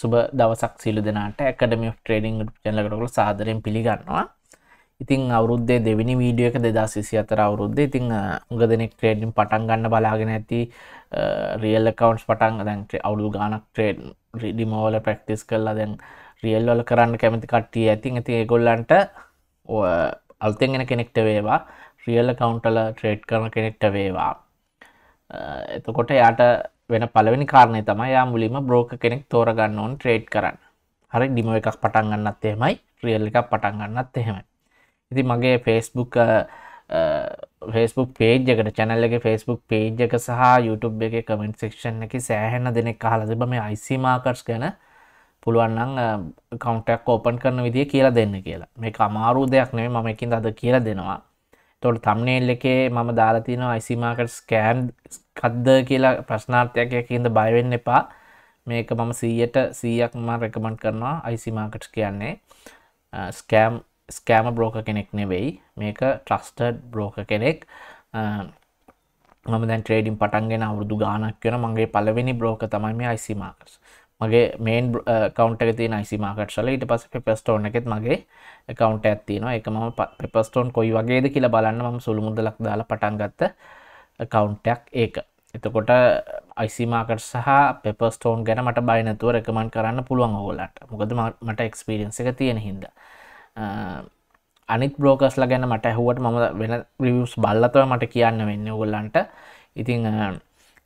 සුබ දවසක් සිලු දෙනාට ඇකඩමි ට්‍රේඩිං චැලකටකු සාදරයෙන් පිළිගන්නවා ඉතින් අවුරුද්දේ දෙවිනි වීඩියෝ එක දෙදා සිසි අතර අවුරුද්ද ඉතිං උග දෙනෙක් ට්‍රේඩින් පටන් ගන්න බලාගෙන ඇති රියල් කවන්ස් පටන් දැන් අවුල් ගානක් ට්‍රේඩ් රිඩිමෝල ප්‍රක්ටිස් කරලා දැන් රියල්වල කරන්න කැමති කට්ටිය ඇතින් ඇති ඒගොල්ලන්ට අල්තෙන්ගෙන කෙනෙක්ට වේවා රියල්ල කවුන්ටල ට්‍රේඩ් කරන කෙනෙක්ට වේවා එතකොට යාට වෙන පලවෙනි කාරණය තමයි යා මුලිම බ්‍රෝක කෙනෙක් තෝරගන්න ඕන් ට්‍රේඩ් කරන්න හරි ඩිම එකක් පටන්ගන්නත් එහෙමයි ්‍රියල් එකක් පටන්ගන්නත් එහෙමයි ඉති මගේ ෆේස්බුක් ෆේස්බුක් පේජ් එකට චැනල්ලගේ ෆේස්බුක් පේජ් එක සහ YouTube එක කමෙන්ට් සෙක්ෂන් එක සෑහෙන දෙනෙක් අහල තිබ මේ අයිසිමාකර්ස් ගැන පුළුවන්න්න කවන්ටක් ඕපන් කරන විදිිය කියලා දෙන්න කියලා මේ අමාරු දෙයක් නෙේ මකින් අද කියලා දෙනවා තොට තම්නේල් එකේ මම දාලතින යිසිමාකට ස්කෑම් කද්ද කියලා ප්‍රශ්නාර්ථයක්යකින්ද බයවෙන්න එපා මේක මම සීයට සීයක් මා රැකමන්් කරනවා යිසිමාකට් කියන්නේ ස්කෑම් ස්කෑම බ්‍රෝක කෙනෙක් නෙවෙයි මේක ට්‍රස්ටඩ් බ්‍රෝක කෙනෙක් මම දැන් ට්‍රේඩින් පටන්ගෙන අවුරදු ගානක් වෙන මගේ පලවෙනි බ්‍රෝක තමයි මේ යිසිමාකට් මගේ මේන් කවන්ට තින යිසිමාකටශල ඉට පස පෙපස්ටෝන එකෙත් මගේ එකකවන්ට ඇත්තින එක ම පෙපස්ටෝන් කොයි වගේද කියලා බලන්න ම සුළුමුදලක් දාලා පටන්ගත්ත කවන්ටයක් ඒක එතකොට යිසිමාකට uh, සහ පෙපස්ටෝන් ගැන මට බයිනතුව රැකමන් කරන්න පුළුවන් ඕලට මොකද මට එක්ස්පිරියන්ස එක තියෙන හිද uh, අනිත් බ්‍රෝකස්ලා ගැන මට ඇහුවට මම වෙන රිවස් බල්ලතව මට කියන්න වෙන්න ඔගොල්ලන්ට ඉතිං uh,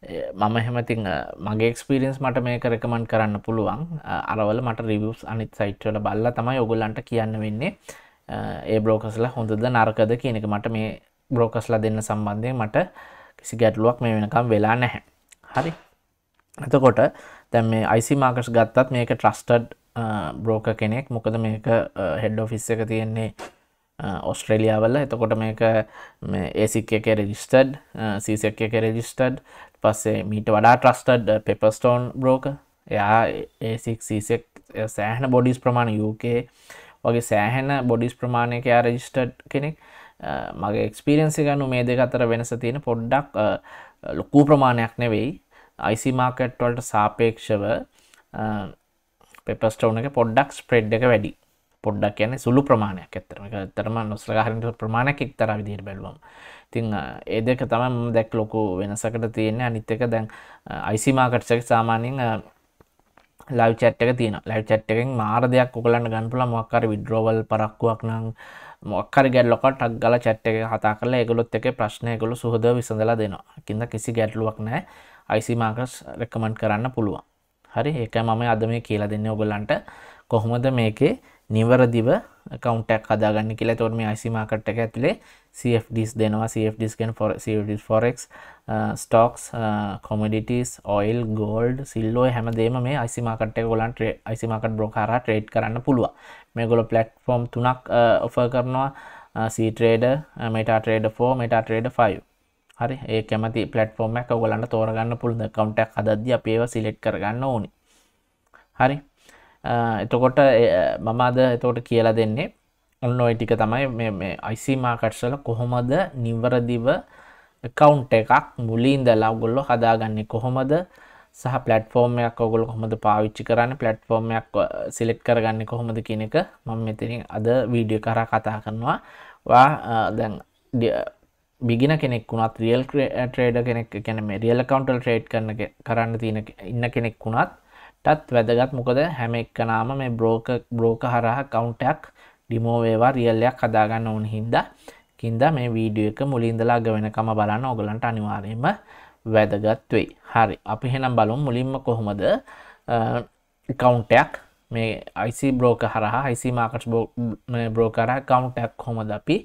මම හෙමතින් මගේ ක්ස්පිරෙන්ස් මට මේ කරකමන් කරන්න පුළුවන් අරවල මට රිවස් අනිත් සයිට්වල බල්ල තමයි ඔගොල්ලන්ට කියන්න වෙන්නේ ඒ බ්‍රෝකස්ලා හොඳද නර්කද කියනක මට මේ බ්‍රෝකස්ලා දෙන්න සම්බන්ධය මට කිසි ගැටලුවක් මේ වෙනකම් වෙලා නැහැ හරි එතකොට දැම් මේ අයිසි මාකස් ගත්තත් මේක ට්‍රස්ටඩ් බ්‍රෝක කෙනෙක් මොකද මේක හෙඩ් ෆිස් එක තියෙන්නේ ඔස්ට්‍රේලියාවල එතකොට මේක ඒසික් එක රෙජිස්ටඩ් සීසක් එක රෙජිස්ටඩ් පස්සේ මීට වඩා ට්‍රස්ටඩ් පෙපස්ටෝන් බ්‍රෝක එයා ඒසික්සක් සෑහන බොඩිස් ප්‍රමාණ යුකේ වගේ සෑහෙන බොඩිස් ප්‍රමාණයක යා රජිස්ටඩ් කෙනෙක් මගේ එක්ස්පිරන්සි ගන්නු මේ දෙක අතර වෙනස තියෙන පොඩ්ඩක් ලොකු ප්‍රමාණයක් නෙවෙයි අයිසි මාකට් වලට සාපේක්ෂව පෙපස්ටවන එක පොඩ්ඩක් ස්ප්‍රෙඩ් එක වැඩි පොඩ්ඩක් කියන්නේ සුළු ප්‍රමාණයක් ඇත්තරම තරම නොස්ලගහරට ප්‍රමාණයක් එක්තර විදිර බැලුවම් තිං ඒ දෙක තම දැක් ලොකු වෙනසකට තියෙන අනිත් එක දැන් අයිසිමාකට්සක සාමානින් ලයි් චට් එක තින ලයි චට් එකෙන් මාර දෙයක් ඔකලන්න ගන්පුල මොක්කර විඩ්‍රෝවල් පරක්කුවක් නං මොක්කර ගැල්ලොකට අක් ගල චට් එක හතා කරලා එකගොත් එක ප්‍රශ්නයකොළු සුහද විසඳලා දෙනවා කින්ද කිසි ගැටලුවක් නෑ අයිසිමාකස් රැකමන්් කරන්න පුළුවන් හරි ඒක මම අද මේ කියලා දෙන්න ඔගොලන්ට කොහොමද මේකේ නිවරදිව කවන්ටක් හදාගන්න කියලා තොර මේ අයිසිමාකට් එක ඇතුළේ CFDs දෙනවා CFDs ගැන Forex stocks commodities oil gold silver හැමදේම මේ අයිසිමාකට් එක ගොලන් අයිසිමාකට් බ්‍රෝකාර ට්‍රේඩ් කරන්න පුළුවන් මේ ගොල පලට්ෆෝම් තුනක් ඔෆ uh, කරනවා සීට්‍රේඩ මට ට්‍රේඩ ෝ මට ට්‍රේඩ 5 හරි ඒ කැමති පලට්ෆෝර්ම එක ගොලන්න තෝරගන්න පුළුද කවන්ටක් හදදි අපේව සිලෙට් කරගන්න ඕනි හරි එතකොට මමාද එතෝට කියලා දෙන්නේ ඔන්න ඔයි ටික තමයි මේ අයිසි මාකට්සල කොහොමද නිවරදිව කවුන්් එකක් මුලින්ද ලවගොල්ලො හදාගන්නේ කොහොමද සහ පලටෆෝර්මයක් ඔගොල කොහොමද පාවිච්චි කරන්න පලටෆෝර්මයක් සිලෙක්් කරගන්න කොහොමද කියන එක මං මෙතිරින් අද වීඩිය කර කතා කරනවා වා දැන් බිගෙන කෙනෙක් වුණත් රියල් ට්‍රේඩ කෙනෙක් කැන මේ රියල් කවන්ටල් ට්‍රේඩ් කරන කරන්න තියෙන ඉන්න කෙනෙක් වුණත් ටත් වැදගත් මොකද හැම එක්කනාම මේ බ්‍රෝක බ්‍රෝක හරහ කවුන්ටක් ඩිමෝවේවා රියල්ලයක් හදාගන්න ඕන හින්ද කින්ද මේ වීඩියෝ එක මුලින්දලාග වෙනකම බලන්න ඔගලන්ට අනිවාරයම වැදගත්වෙයි හරි අපි හෙනම් බලුම් මුලින්ම කොහොමද කවුන්ටයක් මේ අයිසි බ්‍රෝක හරහා අයිසි මාකට් බෝකර කවුන්ටක් හොමද අපි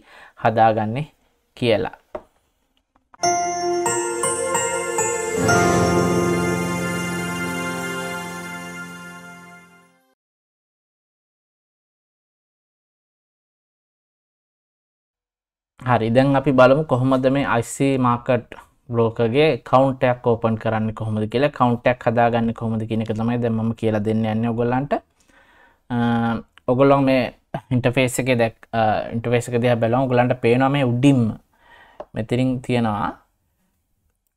හදාගන්නේ කියලා හරි දැන් අපි බලමු කොහොමද මේ IC market බ්ලෝකගේ කවුන්ට් එකක් ඕපන් කරන්නේ කොහොමද කියලා කවුන්ට් එකක් හදාගන්නේ කොහොමද කියන එක තමයි දැන් මම කියලා දෙන්න යන්නේ ඔයගොල්ලන්ට ඔයගොල්ලෝ මේ ඉන්ටර්ෆේස් එකේ දැක් ඉන්ටර්ෆේස් එක දිහා බලනවා ඔයගොල්ලන්ට පේනවා මේ උඩින්ම මෙතනින් තියෙනවා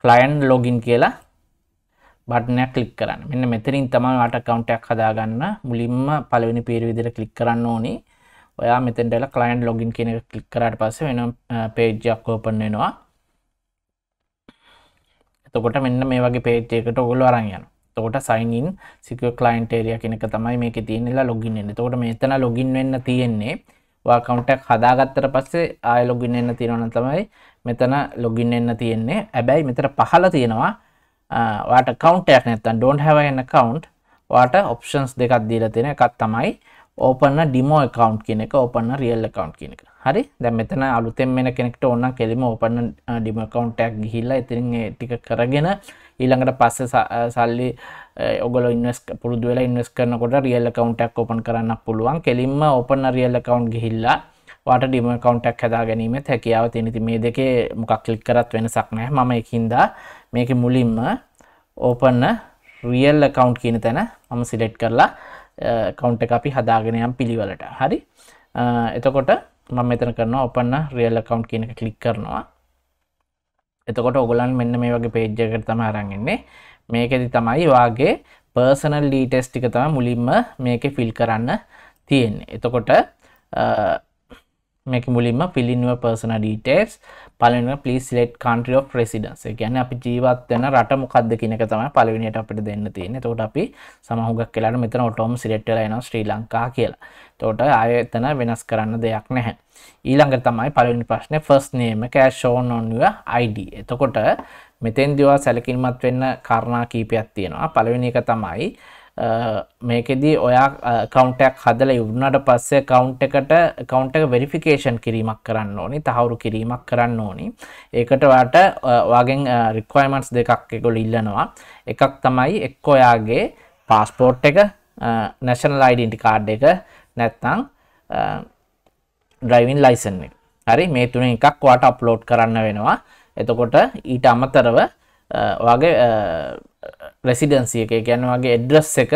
client login කියලා බටන් එකක් ක්ලික් කරන්න. මෙන්න මෙතනින් තමයි ඔයාලට account එකක් හදාගන්න මුලින්ම පළවෙනි පීර විදිහට ක්ලික් කරන්න ඕනේ. ඔයා මෙතෙන්ටල කලයින් ලොගින් කියන කලික් කරට පස්ස වෙන පේජ්ජක් ෝපන්නෙනවා එතකොට මෙන්න මේ වගේ පේජයකට ඔගොල අරයන් තෝට සයින්න් සික කලයින් ේරිය කෙනෙක තමයි මේක තියනෙලා ලොගින් එන්න තෝට මෙතන ලොගින් වෙන්න තියෙන්නේ කවුන්ටක් හදාගත්තර පස්සේ ආය ලොගින් එන්න තියෙනවන තමයි මෙතන ලොගින් එන්න තියෙන්නේ ඇබැයි මෙතර පහල තියෙනවා වාට කවන්ටයක් නැත්තන් ඩෝන් හැවන්න කවන්් වාට ඔප්ෂන්ස් දෙකක් දීල තියෙන එකත් තමයි ඕපන්න ඩිමෝ එකකවන්් කියන එක ඕපන්න රියල් එකකවන්් කියන එක හරි දැ මෙතන අලුතෙන් මෙෙන කෙනෙක්ට ඔන්න කෙලිම ඕපන්න ඩිමකවන්ටක් ගිහිල්ලා ඉතිරින් ටික කරගෙන ඊළඟට පස්ස සල්ලි ඔගල ඉන්ස් පුරදු වෙලා ඉන්වස් කරනකොට රියල් කවන්ටක් ඕපන් කරන්න පුළුවන් කෙලින්ම ඕපන්න රියල් කවන්් ගිහිල්ලා වාට ඩිම කවන්ටක් හදා ගැනීමත් හැකියාව තිනිති මේ දෙකේ මොකක් ලික් කරත් වෙනසක් නෑ මම එකින්දා මේක මුලින්ම ඕපන්න රියල් කවන්් කියන තැන මම සිලෙට් කරලා කවුන්ට අපි හදාගෙනයම් පිළිවලට හරි එතකොට මම මෙතන කරන ඔපන්න රියල් කවුන්් කියනක කලික් කරනවා එතකොට ඔගොලන් මෙන්න මේ වගේ පේජ්ජකට තම අරගන්නේ මේකෙදි තමයි වගේ පර්සනල් ලීටෙස් ටික තම මුලින්ම මේක ෆිල් කරන්න තියෙන් එතකොට මේක මුලින්ම පිලින්ව පර්සන ඩීටේස් පලන පලිස් ලෙට් කන්ට්‍රිය ෝ ප්‍රෙසිඩන්ස ගැන අපි ජීවත්වන රට මොකක්ද කියනක තමයි පලවිනියට අපිට දෙන්න තියෙන තෝට අපි සමහගක් කියලාට මෙතන ඔටෝම් සිරෙට්ටල එන ශ්‍රී ලංකා කියලා තෝට අයතන වෙනස් කරන්න දෙයක් නැහැ ඊළඟ තමයි පලවිනි ප්‍රශ්නය ෆස් නේම කෑශෝන් ඔන්ව අයිඩ එතකොට මෙතෙන්දවා සැලකින්මත් වෙන්න කාරණා කීපයක් තියෙනවා පලවිනි එක තමයි මේකෙදී ඔයා කවන්ටක් හදල යුුණට පස්සේ කවන්් එකට කවන්ට එක වෙරිෆිකේෂන් කිරීමක් කරන්න ඕනි තහවුරු කිරීමක් කරන්න ඕනි ඒකටවාට වගෙන් රික්වයිමන්ස් දෙකක් එකගොල ඉල්ලනවා එකක් තමයි එක් ඔයාගේ පාස්පෝට් එක නැශනල් අයිඩන්ටි කාඩ් එක නැත්තං ඩ්‍රයිවින් ලයිසන් හරි මේ තුන එකක් වාට අප්ලෝඩ් කරන්න වෙනවා එතකොට ඊට අමතරව වගේ රෙසිඩන්සිය එක ගැන වගේ එඩ්‍රස් එක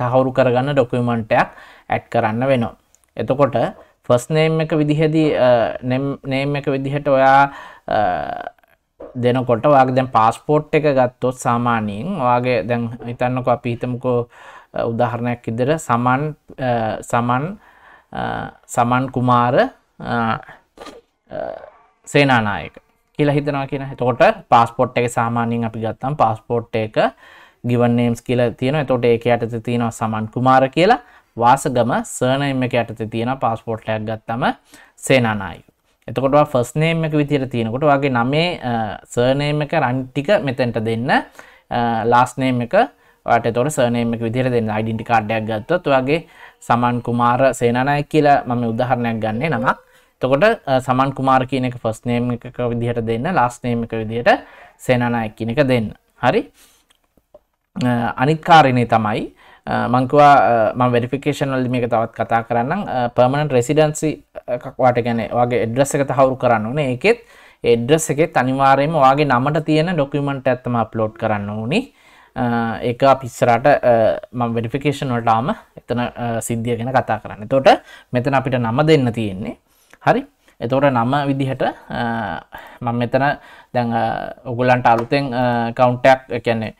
තහවුරු කරගන්න ඩොකමන්ටයක් ඇට් කරන්න වෙනවා. එතකොට ෆස් නේම් එක විදිහදී නේම් එක විදිහට ඔයා දෙනකොට වගේ දැන් පාස්පෝට් එක ගත්තොත් සාමාන්‍යයෙන් වගේ දැන් හිතන්නක අපි හිතමුකෝ උදාහරණයක් ඉදිර සමන් සමන් සමන් කුමාර සේනානායක කියලා හිතනවා කියන එතකොට පාස්පොට් එක සාමාන්‍යයෙන් අපි ගත්තම් පාස්පෝට් එක given names කියලා තියෙනවා. එතකොට ඒක යටතේ තියෙනවා සමන් කුමාර කියලා. වාසගම surname එක යටතේ තියෙනවා පාස්පෝට් එකක් ගත්තම සේනානායක. එතකොට ඔයා first name එක විදියට තියෙනකොට ඔයාගේ නමේ surname එක රන් ටික මෙතෙන්ට දෙන්න. last name එක ඔයාට එතකොට surname එක විදියට දෙන්න. identity card එකක් ගත්තොත් ඔයාගේ සමන් කුමාර සේනානායක කියලා මම උදාහරණයක් ගන්නේ නමක් තකොට සමන් කුමාර කියන එක ෆස් නේම් එක විදිහට දෙන්න ලාස් නේම් එක විදිහට සේනනායක් කියන එක දෙන්න හරි අනිත්කාරණය තමයි මංකවා ම වෙරිෆිකේෂන් වල්දි මේක තවත් කතා කරන්න පර්මණට රෙසිඩන්සි එකක්වාට ගැන වගේ එඩ්‍රස් එක තහවුරු කරන්න ඕනේ ඒකෙත් එඩ්‍රස් එකේ අනිවාර්යයෙන්ම වාගේ නමට තියෙන ඩොකියුමන්ට් එකක් තමයි අප්ලෝඩ් කරන්න ඕනේ ඒක පිස්සරට මම වෙරිෆිකේෂන් වලටාම එතන සිද්ධිය ගැන කතා කරන්න. එතකොට මෙතන අපිට නම දෙන්න තියෙන්නේ හරි එතවට නම විදිහට මම මෙතන දැන් ඔගුලන්ට අලුතෙන් කවුන්ටක් එකන්නේ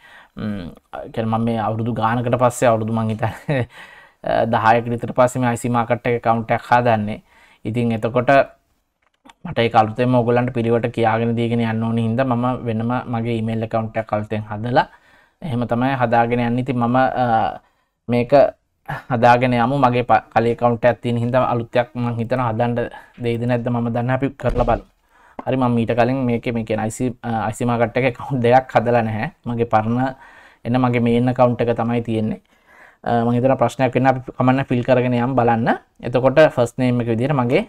කෙල්ම මේ අවුරුදු ගානකට පස්සේ අවුරුදු මංහිත දහයකරිතට පස්සම යිසිමාකට එක කවුන්ටක් හා දන්නේ ඉතින් එතකොට මට කල්තෙම ඔගලන්ට පිරිවට කියාගෙන දීගෙන යන්න ඕන හිද ම වෙනම මගේ ඉමේල් කවුන්ටක් කල්තෙන් හදලා එහෙම තමයි හදාගෙන යන්න ඉති මම මේක හදාගෙන යමු මගේ කලේ කවුන්ට ඇත්තින හිද අලුත්යක් ම හිතන හදන්ට දේද නැද ම දන්න අපි කරලා බල හරි ම මීට කලින් මේක මේ කියෙන අයිසි අයිසිමකට්ට එක කවුන්් දෙයක් හදල නැහැ මගේ පරණ එන්න මගේ මේන්න කවුන්් එක තමයි තියෙන්නේ මහිතර ප්‍රශ්නයක් වන්න කමන්න ෆිල් කරගෙන යම් බලන්න එතකොට ෆස් නේම එක විදිර මගේ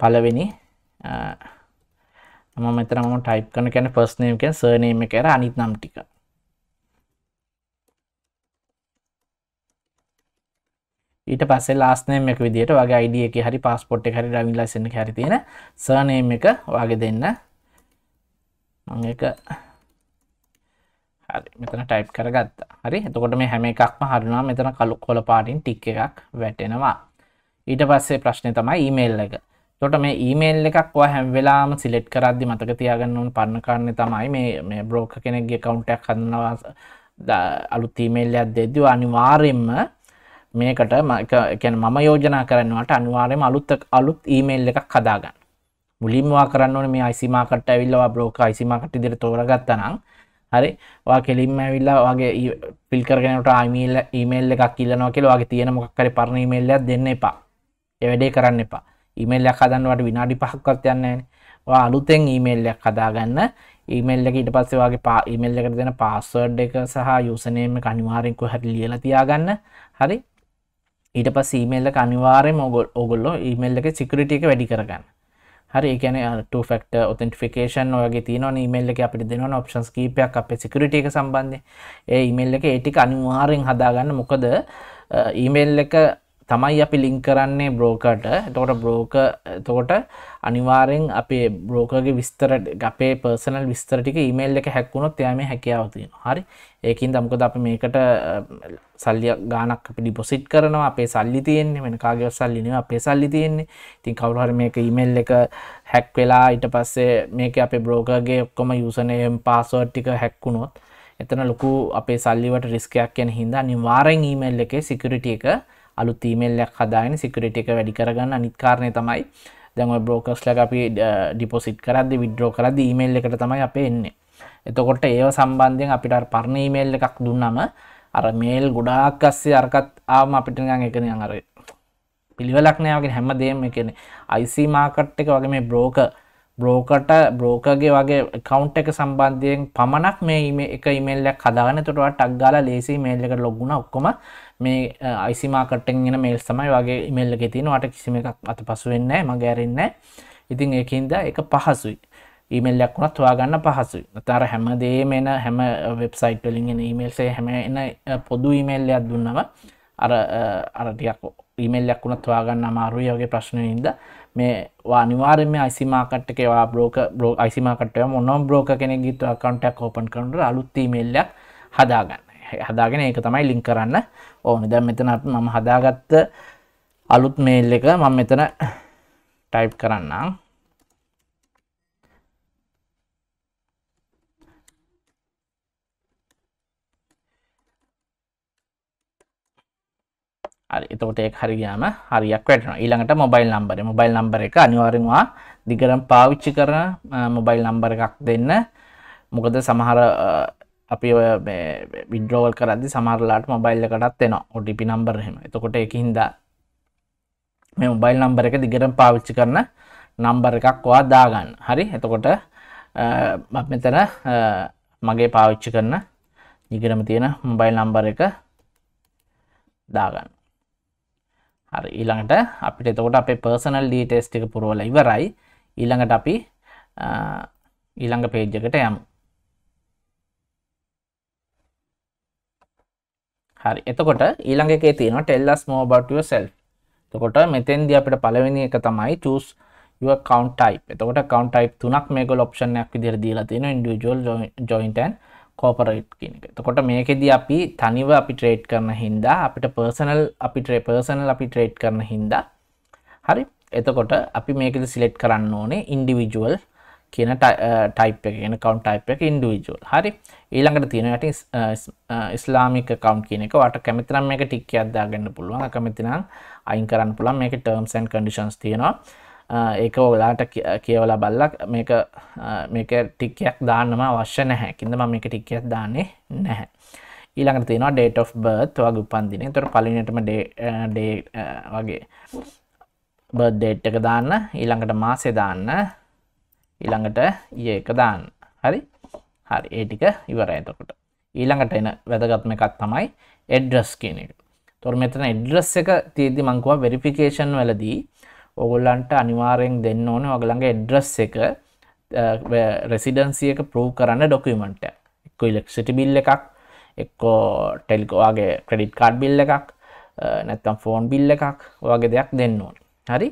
පලවෙනි මම මෙතර ම ටයිප් කන කැන ෆස් නේම් කෙන් සර්නේම කර අනිත් නම් ටික ඊට පස්සේ ලාස්නේම් එක විදිහට වගේ අයිඩිය එක හරි පාස්පොට් එක හරි ඩ්‍රයිවිං ලයිසන්ස් එක හරි තියෙන සර්නේම් එක වගේ දෙන්න මම ඒක හරි මෙතන ටයිප් කරගත්තා හරි එතකොට මේ හැම එකක්ම හරිනවා මෙතන කළු කොළ පාටින් ටික් එකක් වැටෙනවා ඊට පස්සේ ප්‍රශ්නේ තමයි ඊමේල් එක එතකොට මේ ඊමේල් එකක් ඔයා හැම වෙලාවම සිලෙක්ට් කරද්දි මතක තියාගන්න ඕන පරණ කාරණේ තමයි මේ මේ බ්‍රෝකර් කෙනෙක්ගේ account එකක් හදනවා අලුත් ඊමේල් එකක් දෙද්දී අනිවාර්යයෙන්ම මේකට මම යෝජනා කරන්නවට අනිවාර්යම අලුත් අලුත් ඊමේල් එකක් හදාගන්න මුලින්වා කරන්න ඕන මේ අයිසිමාකට ඇවිල්ලවා බ්‍රෝක අයිසිමාකට ඉදිරි තෝරගත්තනම් හරි වා කෙලින්ම ඇවිල්ලා වගේ පිල් කරගෙනට ආමීල් ඊමේල් එකක් කියලනවා කියලා වගේ තියෙන මොකක් හරි පරණ ඊමේල් එකක් දෙන්න එපා ඒ වැඩේ කරන්න එපා ඊමේල් එකක් හදන්නවට විනාඩි 5ක්වත් යන්නේ නැහැ ඔයා අලුතෙන් ඊමේල් එකක් හදාගන්න ඊමල් එක ඊට පස්සේ වගේ පා ඊමල් එකට දෙන පාස්වර්ඩ් එක සහ යුසනේම කනිවාරෙන්කු හැට ලියලා තියාගන්න හරි ඊට පස් ඊමල්ල අනිවාරය මොගොල් ඔගොල්ලො ඊමල් එක සිකරටිය එක වැඩි කරගන්න හරි එකන ටෆෙක්ට ඔතෙන්ටිෆිකේෂන් ඔයගේ තින මල් එක අපි දෙනවන ඔප්ෂන්ස් කීපයක් අප සිකරටිය එක සම්බන්ධය ඒ ඉමල් එක ඒටික අනිවාරෙන් හදාගන්න මොකද ඊමල් එක තමයි අපි ලිං කරන්නේ බ්‍රෝකට තෝට බ්‍රෝක තෝට අනිවාරෙන් අපේ බ්‍රෝකගේ විස්තර අපේ පර්සනල් විස්තරටික ඉමල් එක හැක්වුණොත් යෑම හැකියාවතියෙන හරි ඒකින් දම්කද අප මේකට සල්ලිය ගානක් අපි ඩිපොසිට් කරනවා අපේ සල්ලි තියෙන්නේ වෙන කාගේ සල්ලිනව අපේ සල්ලි තියෙන්නේ ඉතින් කවුරු හරි මේක ඊමේල් එක හැක් වෙලා ඊට පස්සේ මේක අපේ බ්‍රෝකර්ගේ ඔක්කොම යූසර් නේම් පාස්වර්ඩ් ටික හැක් වුණොත් එතන ලොකු අපේ සල්ලිවට රිස්කයක් යන හින්දා අනිවාර්යෙන් ඊමේල් එකේ සිකියුරිටි එක අලුත් ඊමේල් එකක් හදාගෙන සිකියුරිටි එක වැඩි කරගන්න අනිත් කාරණේ තමයි දැන් ඔය බ්‍රෝකර්ස්ලා අපි ඩිපොසිට් කරද්දී විඩ්‍රෝ කරද්දී ඊමේල් එකට තමයි අපේ එන්නේ එතකොට ඒව සම්බන්ධයෙන් අපිට පරණ ඊමේල් එකක් දුන්නම අර මේල් ගොඩාක් අස්සේ අරකත් ආම අපිටගන් එකන අර පිළිවලක් නෑගේ හැම දේම එකන අයිසි මාකට් එක වගේ මේ බ්‍රෝක බ්‍රෝකට බ්‍රෝකගේ වගේ කවන්් එක සම්බන්ධයෙන් පමණක් මේ මේ එක ඉමල්ලයක් හදාගන තුොටවා ටක්ගාල ලේසි මේල් එකට ලොගුණ ඔක්කොම මේ අයිසි මාකටෙන් එන මේල් සමයි වගේ ඉමල්ල ගෙතිනවාට කිසිම එකක් අත පසුවෙන්න මගෑරෙන්න ඉතින් ඒකින්ද එක පහසුයි ඊමල්ලක් වුණත් හොයාගන්න පහසු තර හැමදේ මෙන හැම වෙබ්සයිට් වලින්ගෙන ඊමල්සේ හැම එන පොදු ඊමල්ලයක් දුන්නව අර අරටියක් ඊමල්ලක් වුණත් හොයාගන්න අමාරුයගේ ප්‍රශ්නයින්ද මේ වානිවාරම යිසිමාකට්කවා බෝක බෝ යිසිමාකටය මොනම් බ්‍රෝක කෙනෙ ගිත්ව කකටක් හෝපන් කරට අලුත්තිීමල්ලයක් හදාගන්න හදාගෙන ඒක තමයි ලිින් කරන්න ඕන දැම් මෙතන මම හදාගත්ත අලුත් මේල් එක මම මෙතන ටයිප් කරන්නම් හරි එතකොට ඒක හරියාම හරියක් වැටෙනවා ඊළඟට මොබයිල් නම්බරේ මොබයිල් නම්බර එක අනිවාර්යෙන්ම දිගටම පාවිච්චි කරන මොබයිල් නම්බර එකක් දෙන්න මොකද සමහර අපි ඔය විඩ්‍රෝවල් කරදි සමහරලාට මොබයිල් එකටත් එනවා ඔටිපි නම්බර එහෙම එතකොට ඒක හින්දා මේ මොබයිල් නම්බර එක දිගටම පාවිච්චි කරන නම්බර එකක් ඔයා දාගන්න හරි එතකොට මෙතන මගේ පාවිච්චි කරන දිගටම තියෙන මොබයිල් නම්බර එක දාගන්න හරි ඊළඟට අපිට එතකොට අපේ පර්සනල් ඩීටේල්ස් ටික පුරවලා ඉවරයි ඊළඟට අපි ඊළඟ page එකට යමු හරි එතකොට ඊළඟ එකේ තියෙනවා tell us more about yourself එතකොට මෙතෙන්දී අපිට පළවෙනි එක තමයි choose your account type එතකොට account type තුනක් මේගොල්ලෝ option එකක් විදිහට දීලා තියෙනවා individual joint and කෝපරට් කෙනෙක තකොට මේකෙද අපි තනිව අපි ට්‍රේට් කරන හින්දා අපිට පර්සනල් අපි ට්‍රේ පර්සනල් අපි ට්‍රේට් කරන හින්දා හරි එතකොට අපි මේකද සිලෙට් කරන්න ඕනේ ඉන්ඩිවිජුවල් කියන ටයිප් එක කියෙන කවන්් ටයිප් එක ඉන්ඩිවිජුවල් හරි ඊළඟට තියෙනට ඉස්ලාමික කවන්් කියනක වට කැමතිනම් මේක ටික්ක අදදාගන්න පුළුවන් කැමතිනම් අයින් කරන්න පුළන් මේක ටර්ම්සන් කඩිෂන්ස් තියෙනවා ඒක ඔගලාට කියවල බල්ලක් මේක මේක ටික්යක් දාන්නම අවශ්‍ය නැහැ කින්ද ම මේක ටික්යක් දාන්නේ නැහැ ඊළඟට තියෙනවා ඩේට of බර්ත් වගේ උපන්දින තොර පලිනටම ඩේ වගේ බර්ඩේට් එක දාන්න ඊළඟට මාසේ දාන්න ඊළඟට ඒක දාන්න හරි හරි ඒටික ඉවර ඇතකොට ඊළඟට එන වැදගත්ම එකක් තමයි එඩ්ඩස් කියන එක තොර මෙතන එඩ්ඩස් එක තියදි මංකුව වෙරිෆිකේෂන් වලදී ඔගොල්ලන්ට අනිවාරයෙන් දෙන්න ඕන ඔගළඟ එඩ්‍රස් එක රෙසිඩන්සියක ප්‍රූ කරන්න ඩොකමට එක්ක ඉලෙක්සිටි බිල්ල එකක් එක්කෝ ටෙල්කෝගේ ක්‍රඩිට් කාඩ් බිල්ල එකක් නැත්තම් ෆෝන් බිල්ල එකක් වගේ දෙයක් දෙන්න ඕන හරි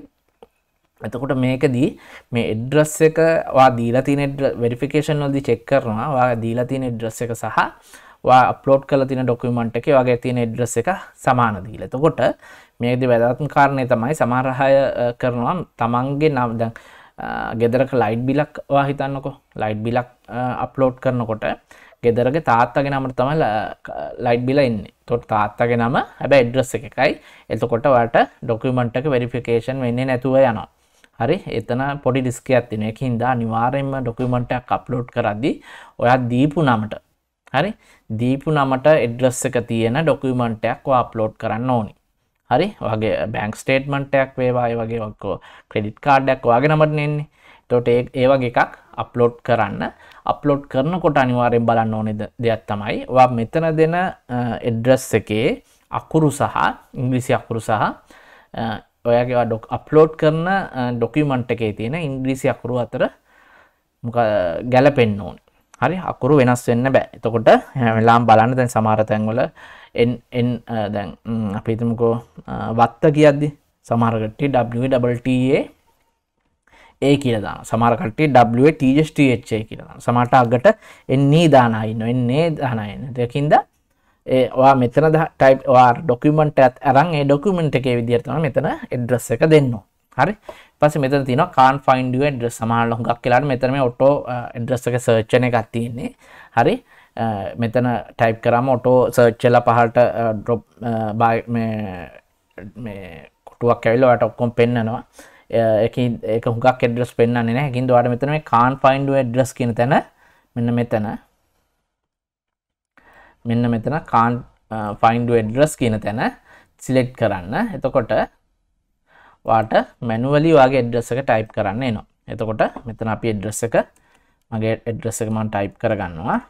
එතකොට මේකදී මේ එඩ්‍රස් එක වා දීලතින වෙරිෆිකේෂන් නොදී චෙක් කරනවා වා දීලතින එඩ්‍රස් එක සහ වා අප්ලෝඩ් කළ තින ඩොකමට එක වගේ තියෙන එඩ්‍රස් එක සමාන දීල එතකොට මේකදි වැදත්ම කාරණය තමයි සමරහය කරනවා තමන්ගේ නම් දැන් ගෙදරක ලයිට් බිලක් වාහිතන්නකො ලයිට් බිලක් අප්ලෝඩ් කරනකොට ගෙදරගේ තාත්තගෙන නමට තම ලයිට් බිල ඉන්න තොට තාත්තගේ නම හැබැ එඩ්‍රස් එකයි එතකොට වට ඩොකමට එක වෙරිෆිකේෂන් වෙන්නේ නැතුව යනවා හරි එතන පොඩි ඩිස්ක ඇත්තින එක හින්දා නිවාරෙන්ම ඩොකමටක් අප්ලෝඩ් කරදදි ඔයා දීපු නමට හරි දීපු නමට එඩ්‍රස් එක තියෙන ඩොකමටයක් අප්ලෝඩ් කරන්න ඕනි හරි වගේ බැංක් ස්ටේට්මන්ටයක් වේවාය වගේ වක්කෝ ක්‍රෙඩිට් කාඩ්ඩක් වගෙනමට නෙන්නේ තොට ඒ වගේ එකක් අප්ලෝඩ් කරන්න අප්ලෝඩ් කරනකොට අනිවාරයෙන් බලන්න ඕනෙද දෙයක් තමයි මෙතන දෙන එඩ්‍රස් එකේ අකුරු සහ ඉංග්‍රිසි අකුරු සහ ඔයගේ ඩොක් අප්ලෝඩ් කරන ඩොකිමන්ට් එකේ තියෙන ඉංග්‍රීසි අකුරු අතර ගැලපෙන්න්න ඕන හරි අකුරු වෙනස් වෙන්න බෑ එතකොට ලාම් බලන්න දැන් සමාරතැන්වල එන් uh, දැන් අපිතමකෝ uh, වත්ත කියද්දි සමාරකට්ටි ඩේ e e e ඒ කියලදා සමාරකටේ ටජස්ටේ කියලා සමට අගට එන්නේ දානයින්න එන්නේ දානයන්න දෙකින්ද ඒවා මෙතන ටයි් ඩොකමට ඇත් අරන් ඩොකමෙන්ට් එකේ විදිරතම මෙතන එඩ්‍රස් එක දෙන්නවා හරි පස මෙත තින කාන් ෆයින්ඩුව ඩ සමාල හොගක් කියලාට මෙතරම ඔටෝ එඩ්‍රස්සක සර්ච්චන එකත්තියෙන්නේ හරි මෙතන ටයිප් කරම ඔටෝ සර්ච්චල පහට ඩොප් කොටුවක් ඇවිල ට ඔක්කොම් පෙන්න්නනවා එක හුක් ෙඩස් පෙන්න්න න හිද අට මෙතන මේ කාන් පයින්ඩ ඩ්‍රස් කියන තැන මෙන්න මෙතන මෙන්න මෙතන කාන් ෆයින්ඩ ඩ්‍රස් කියන තැන සිලෙට් කරන්න එතකොට වාට මැනුවලි වගේ එඩ්‍රසක ටයිප් කරන්න නවා එතකොට මෙතන අපි එඩ්‍රස එක මගේ එඩ්‍රස එක මන් ටයිප් කරගන්නවා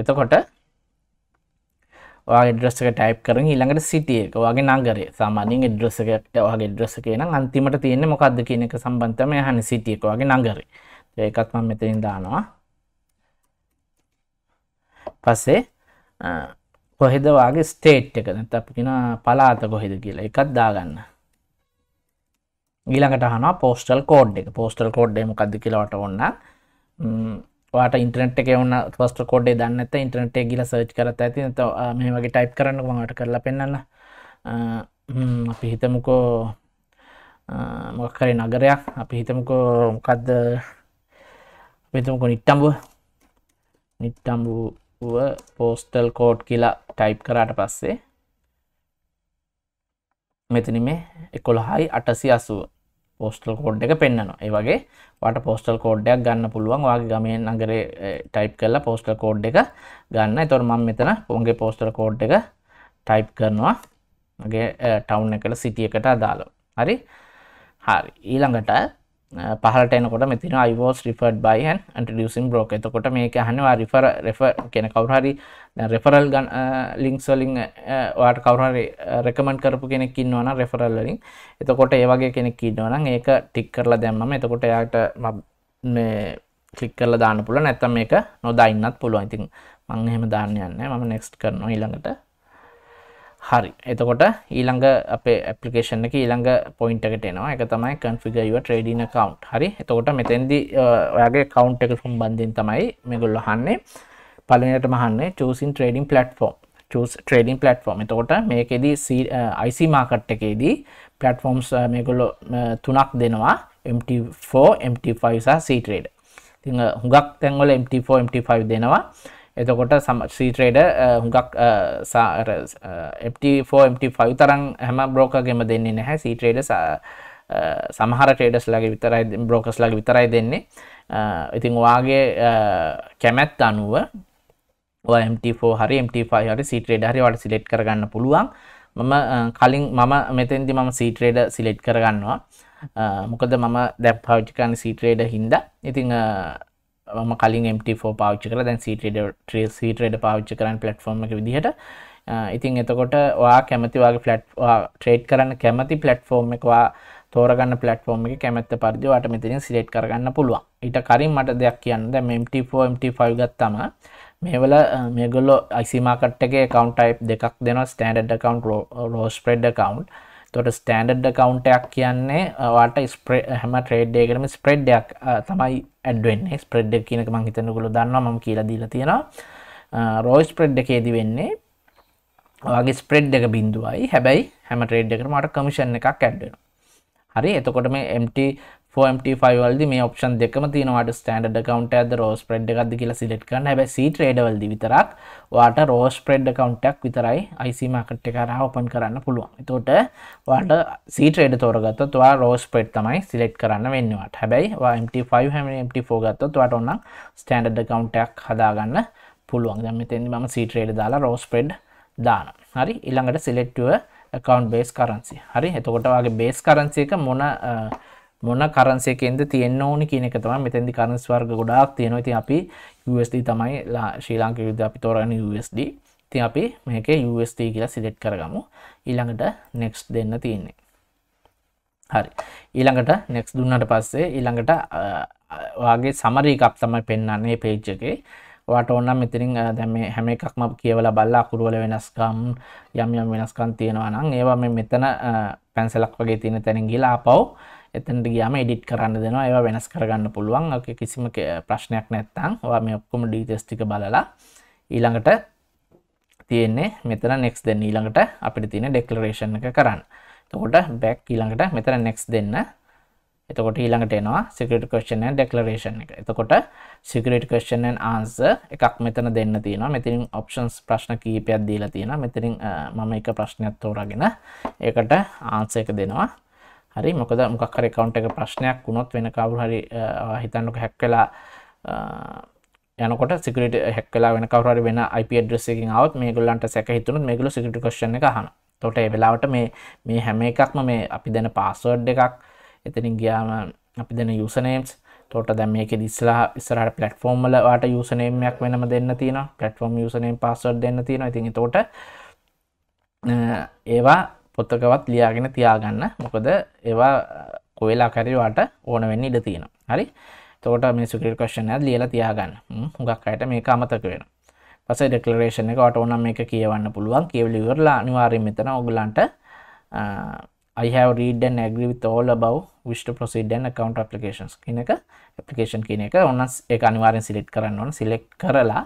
එතකොට ඩ්‍රෙස්සක ටයිප් කරන ඊළඟට සිටිය එක වගේ නගරේ සාමානින් ඩ්‍රෙසකට වගේ ඩ්‍රෙස කියන අන්තිමට තියෙන මොකක්ද කියන එක සම්බන්ධම යහන සිටියක වගේ නගරේ ඒකත් මම මෙතනින් දානවා පස්සේ කොහෙද වගේ ස්ටේට් එක නැත්නම් අපි කියන පළාත කොහෙද කියලා එකක් දාගන්න ඊළඟට අහනවා පෝස්ටල් කෝඩ් එක පෝස්ටල් කෝඩ් එක මොකක්ද කියලා වටවන්න ට ඉන්ටනට් එක වන්න පස්ට කෝඩේ දන්න ඇත ඉටනට ගිල සර්ච් කරත ඇති මේ වගේ ටයිප් කරන්න මට කරලා පෙන්න්න අපි හිතමුකෝ මොකරේ නගරයක් අපි හිතමුකෝ මොකක්ද පිතුමකෝ නිට්ටම්බුව නිට්ටම්බුව පෝස්ටල් කෝඩ් කියලා ටයිප් කරාට පස්සේ මෙතන මේ එකොළ හයි අටසි අසුව පෝස්ටල් කෝඩ් එක පෙන්න්නනවා ඒ වගේ වට පෝස්ටල් කෝඩ්ඩයක් ගන්න පුළුවන් වගේ ගමේ නගරේ ටයිප් කරලා පෝස්ටල් කෝඩ් එක ගන්න තොර මං මෙතන පොන්ගේ පෝස්ටල් කෝඩ් එක ටයිප් කරනවා මගේ ටවුන් එකට සිටියකට අදාළ හරි හරි ඊළඟට පහලට එනකොට මෙතින අයිෝස් රිෆඩ් බයිහන් ඇන්ටඩියසින් බ්‍රෝක එතකොට මේක හනවා රිෆර රෙෆ කෙන කවරහරි රෙෆරල් ගන් ලිංක්ස්වලින් වාට කවරහරි රෙකමන්් කරපු කෙනෙක් ඉන්නවන රෙෆරල්ලින් එතකොට ඒවගේ කෙනෙක් ඉන්නවන ඒක ටික් කරලා දැම්ම එතකොට එයාට කලික් කරල දාන්න පුල නැත්තම් මේක නොදයින්නත් පුළුවන් ඉතින් මං එහෙම දාන්න යන්න ම නෙක්ස්ට් කරනවා ඊළඟට හරි එතකොට ඊළඟ අපේ ඇපලිකේෂන් එක ඊළඟ පොයින්ට එකට එනවා එක තමයි කන්ෆිගර් your trading account හරි එතකොට මෙතෙන්දි ඔයාගේ account එක සම්බන්ධයෙන් තමයි මේගොල්ලෝ අහන්නේ පළවෙනියටම අහන්නේ choosing trading platform choose trading platform එතකොට මේකෙදි IC market එකේදී platforms මේගොල්ලෝ තුනක් දෙනවා MT4 MT5 සහ C trade ඉතින් හුඟක් තැන්වල MT4 MT5 දෙනවා එතකොට සීට්‍රේඩ හුඟක් MT4 MT5 තරම් හැම බ්‍රෝකගෙම දෙන්නේ නැහැ සීට්‍රේඩ සමහර ට්‍රේඩස් ලගේ විතරයි බ්‍රෝකස් ලගේ විතරයි දෙන්නේ ඉතින් වාගේ කැමැත් අනුව MT4 හරි MT5 හරි සීට්‍රේඩ හරි වට සිලෙට් කරගන්න පුළුවන් මම කලින් මම මෙතෙන්දි මම සීට්‍රේඩ සිලෙට් කරගන්නවා මොකද මම දැප් පාවිච්චි කරන්න සීට්‍රේඩ හින්දා ඉතිං ම කලින් MT4 පාච්චි කර දැන් සීටඩ පාච්චි කරන්න පලට්ෆෝර්ම එක විදිහට ඉතින් එතකොට වා කැමතිවාගේ පලට් ට්‍රේඩ් කරන්න කැමති පලට්ෆෝර්ම් එකවා තෝරගන්න පලටෆෝර්ම එක කැමැත්ත පරිදිවට මෙතිරින් සිලෙට් කරගන්න පුළුවන් ඊට කරින් මට දෙයක් කියන්න MT4 MT5 ගත්තම මේවල මේගොල්ලෝ අයිසිමාකට්ටගේ කවන්ටයි් දෙකක් දෙනවා ස්ටන්ඩ් කවන්් රෝස් ප්‍රෙඩ් කවන්් තොට ස්ටන්ඩඩ් කවුන්ටයක් කියන්නේ වාට ස්පේ හැම ට්‍රේඩ්ඩයකරම ස්ප්‍රෙඩ්ඩයක් තමයි ඇඩවෙන්නේ ස්ප්‍රෙඩ් කියනක මං හිතනකුළු දන්න ම කියලදීල තියෙනවා රෝයිස් ප්‍රෙඩ් එකේදි වෙන්නේ වගේ ස්ප්‍රෙඩ් එක බින්දුවයි හැබැයි හැම ට්‍රේඩ් එකට මට කමිෂන් එකක් ඇඩ්ඩෙන හරි එතකොට මේ MT ෆෝMT5 වලදි මේ ඔප්ෂන් දෙකම තියෙනවාට ස්ටෑන්ඩඩ් account එකක්ද raw spread එකක්ද කියලා select කරන්න. හැබැයි C trader වලදි විතරක් ඔයාට raw spread account එකක් විතරයි IC market එක හරහා open කරන්න පුළුවන්. එතකොට ඔයාට C trader තෝරගත්තොත් ඔයා raw spread තමයි select කරන්න වෙන්නේ ඔයාට. හැබැයි ඔයා MT5 හැම MT4 ගත්තොත් ඔයාට ඕනනම් ස්ටෑන්ඩඩ් account එකක් හදාගන්න පුළුවන්. දැන් මෙතෙන්දි මම C trader දාලා raw spread දාන. හරි ඊළඟට select your account base currency. හරි එතකොට ඔයාගේ base currency එක මොන මොන කරන්සි එකෙන්ද තියෙන්න ඕනි කියන එක තමයි මෙතෙන්දි කරන්ස් වර්ග ගොඩාක් තියෙනවා. ඉතින් අපි USD තමයි ශ්‍රී ලාංකික විරුද්ධ අපි තෝරන්නේ USD. ඉතින් අපි මේකේ USD කියලා සිලෙක්ට් කරගමු. ඊළඟට next දෙන්න තියෙන්නේ. හරි. ඊළඟට next දුන්නාට පස්සේ ඊළඟට ඔයාගේ summary එකක් තමයි පෙන්වන්නේ page එකේ. ඔයාට ඕනම් මෙතනින් දැන් මේ හැම එකක්ම කියවලා බලලා අකුරු වල වෙනස්කම් යම් යම් වෙනස්කම් තියෙනවා නම් ඒවා මේ මෙතන පැන්සලක් වගේ තියෙන තැනින් ගිහලා ආපහු එතැට ගියම එඩිට් කරන්න දෙනවා ඒවා වෙනස් කරගන්න පුළුවන් කිසිම ප්‍රශ්නයක් නැත්තං වා මේ ඔක්කොම ඩීතෙස්ටික බලලා ඊළඟට තියෙන්නේ මෙතන නෙක්ස් දෙන්න ඊළඟට අපිට තියෙන ඩෙක්ලරේෂන් එක කරන්න තකොට බැක් ඊළඟට මෙතර නෙක්ස් දෙන්න එතකොට ඊළඟට එනවා සිකට කෂන ඩෙක්ලරේෂන් එක එතකොට සිකට කෂනන් ආන්ස එකක් මෙතන දෙන්න තියෙන මෙතිරින් ඔප්ෂන්ස් ප්‍රශ්න කීපයක් දීලා තියෙන මෙතිරින් මම එක ප්‍රශ්නයක් තෝරගෙන ඒකට ආන්සේක දෙනවා හරි මොකද මොකක්කර කවන්් එක ප්‍රශ්නයක් වුණොත් වෙන කවරු හරි හිතන්නක හැක්කලා යනකොට සිකට හැක්ලා වෙන කවර වෙන IP ඩ්‍රෙසිකින් අවත් මේ ගොල්ලන්ට සැක හිතුණු මේගොලු සිකට කොෂ්න එක හන තොට වෙලාවට මේ මේ හැම එකක්ම මේ අපි දැන පාසෝඩ් එකක් එතනින් ගියාම අපි දෙන යුසනේම්ස් තොට දැම මේක දිස්ලා ඉස්සරට පලටෆෝර්ම්මලවාට යුසනේමයක් වෙනම දෙන්න තින පටෆෝර්ම් යුසනේම් පස්සෝඩ් දෙන්න තියෙන ඉතින් තොට ඒවා පොත්තකවත් ලියාගෙන තියාගන්න මොකද ඒවා කොවෙලා කැරවාට ඕන වෙන්න ඉඩ තියෙන හරි තෝට මේ සුකිල් කෂණ ලියලා තියාගන්න හුඟක් අයට මේක අමතක වෙන පස ඩෙක්ලරේෂණ එකට ඕනම් මේක කියවන්න පුළුවන් කියවලි ඉවරලා අනිවාර්යෙන් මෙතන ඔගලන්ට I have read and agree with all above wish to proceed and account applications කියන එක application කියන එක ඔන්න ඒක අනිවාර්යෙන් select කරන්න ඕන select කරලා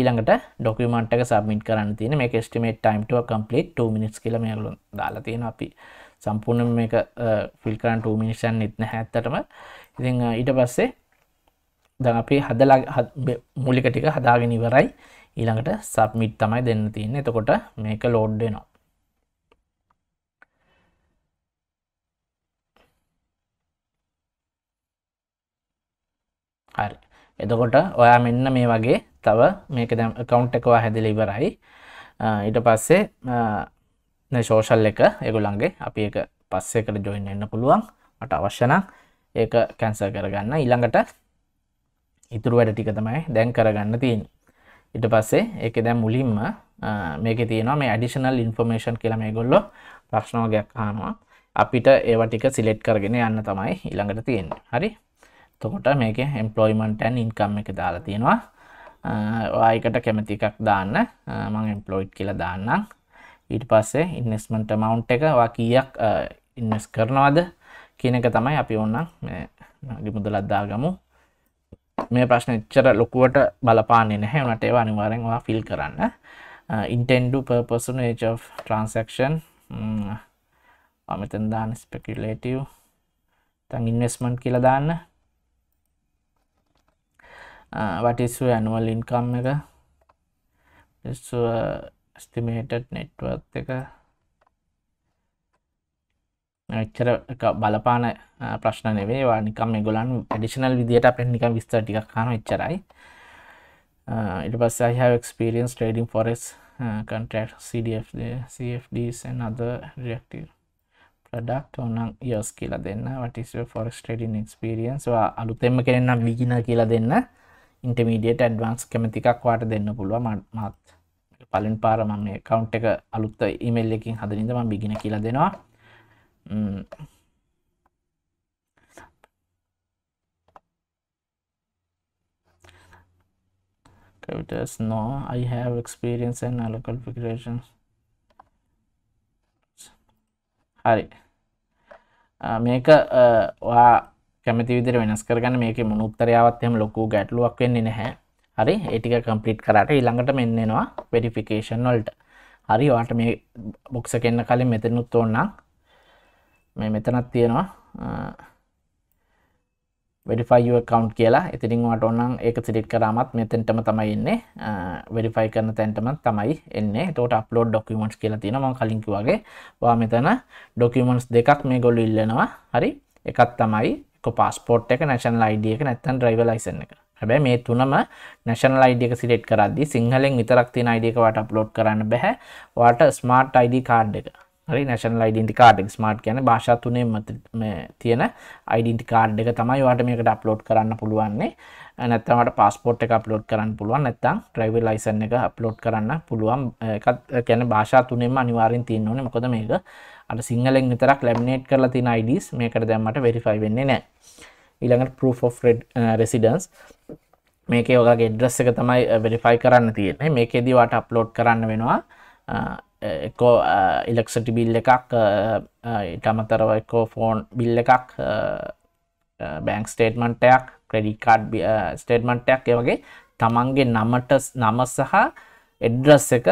ඊළඟට document එක submit කරන්න තියෙන මේක estimate time to complete 2 minutes කියලා මේගොල්ලෝ දාලා තියෙනවා අපි සම්පූර්ණයෙන් මේක fill කරන්න 2 minutes යන්නෙත් නැහැ ඇත්තටම ඉතින් ඊට පස්සේ දැන් අපි හදලා මූලික ටික හදාගෙන ඉවරයි ඊළඟට submit තමයි දෙන්න තියෙන්නේ එතකොට මේක load වෙනවා හරි එතකොට ඔයා මෙන්න මේ වගේ තව මේක දැම් කවුන්් එකවා හැදිල ඉවරයි ඊට පස්සේ ශෝෂල් එක එගුලන්ගේ අපි එක පස්සෙකට ජොයින් එන්න පුළුවන් මට අවශ්‍යන ඒක කැන්සර් කරගන්න ඊළඟට ඉතුරු වැඩ ටික තමයි දැන් කරගන්න තියෙන් ඉට පස්සේ ඒක දැ මුලින්ම මේක තියෙනවා මේ ඇඩිෂනල් ඉන්ෆර්මේෂන් කියලා මේ ගොල්ලො ප්‍රශ්නෝගයක් හනවා අපිට ඒවටික සිලෙට් කරගෙන යන්න තමයි ඉළඟට තියෙන් හරි තකොට මේක එම්පලොයිමන්ටන් ඉන්කම් එක දාලා තියෙනවා වායකට කැමති එකක් දාන්න මං එම්පලොයිඩ් කියලා දාන්නම් ඊට පස්සේ ඉන්වස්මන්ට මවන්් එක වා කියක් ඉන්නස් කරනවාද කියන එක තමයි අපි ඔන්න ගිමුදලද්දාගමු මේ ප්‍රශ්න එච්චර ලොකුවට බලපාන්නේ නැහැ වනට ඒවා අනිවාරෙන්වා ෆිල් කරන්න ඉන්ටෙන්ඩු පර්පසනේජ් ට්‍රන්සක්ෂන් අමතන් දාන ස්පෙකිලේටව් තන් ඉන්වස්මන්ට් කියලා දාන්න වටිස්ව ඇනුවල් ඉන්කම් එක ස්ටිමේටඩ් නෙට්වත් එක එච්චර බලපාන ප්‍රශ්න නෙවේ වානිකම් ගොලන් ඩිෂනල් විදිට අප නික විස්තර ටික් කාන එච්චරයි ඉට පස් අහක්ස්පිරියන්ස් ටඩින් ෆොරෙස් කන්ටක් CFDs and other reactive product ඔන්නම් යස් කියලා දෙන්න වටිස්ව ෆොරස් ටඩින් එක්ස්පිරියන්ස් අලුතෙම කරෙන්නම් විගින කියලා දෙන්න ඉන්ටමීඩියට ඇඩ්වන්ස් කැමති එකක් වාට දෙන්න පුළුව මත් පලින් පාර ම මේ කවුන්් එක අලුත්ත ඉමල් එකින් හදරින්ද ම බිගෙන කියලා දෙනවා computers no i have experience in allo configuration හරි මේක වා කැමති විදිර වෙනස් කරගන්න මේක මුණුත්තරයාවත්යම ලොකු ගැටලුවක් වෙන්නේ නැහැ හරි ඒටික කම්පලිට් කරට ඉළඟට මෙන්නෙනවා වැඩිෆිකේෂන් වොල්ට හරි වාට මේ බොක්ස කෙන්න්න කලින් මෙතනුත් ඕන්නම් මේ මෙතනත් තියෙනවා වැඩිෆයිව කවන්් කියලා ඉතිරිින් වට ඔන්නන් ඒක සිරිට් කරමත් මෙතැන්ටම තමයි එන්නේ වැඩිෆයි කරන තැන්ටම තමයි එන්න තෝට අප්ලෝඩ් ඩොක්කමන්ස් කියලා තිනම කලින්කි වගේ වා මෙතන ඩොකමන්ස් දෙකක් මේ ගොල්ලු ඉල්ලනවා හරි එකත් තමයි පස්පෝට් එක නැශන් ලයිඩියක නැත්තන් ්‍රයිව ලයිසන එක හැබැ මේ තුනම නැශන් ලයිඩියක සිටෙට් කරදදි සිංහලෙන් විතරක්ති අයිඩියකවට අප්ලෝඩ් කරන්න බැහැ වාට ස්මාර්ට් අයිඩ කාඩ් එක හරි නැශන් ලයිඩන්ටි කාඩක් ස්මාර්ට් කියන භාෂා තුනේ තියෙන අයිඩන්ටි කාඩ් එක තමයි වාට මේකට අප්ලෝඩ් කරන්න පුළුවන්නේ නැත්තමට පස්පෝට් එක අප්ලෝඩ් කරන්න පුළුවන් නැත්තම් ්‍රයිව ලයිසන් එක අප්ලෝඩ් කරන්න පුළුවන් එකත් ගැන භාෂා තුනෙම අනිවාරෙන් තියන්න ඕනේ මොකද මේක අට සිංහලෙන් විතරක් ලැමිනේට් කරලා තින අයිඩස් මේකට දැම්මට වෙරිෆයි වෙන්නේ නෑ ඊළඟට පෝෆ්ඩ රෙසිඩන්ස් මේක ඔගේ ඩ්‍රස් එක තමයි වෙරිෆයි කරන්න තියෙන මේකෙදීවාට අප්ලෝඩ් කරන්න වෙනවා එකෝ ඉලෙක්සටි බිල් එකක් ඉටමතරව එකෝ ෆෝන් බිල් එකක් බැංක් ස්ටේට්මන්ටයක් ක්‍රඩිකාඩ් ස්ටේට්මන්ටයක් වගේ තමන්ගේ නමට නම සහ එඩ්ඩස් එක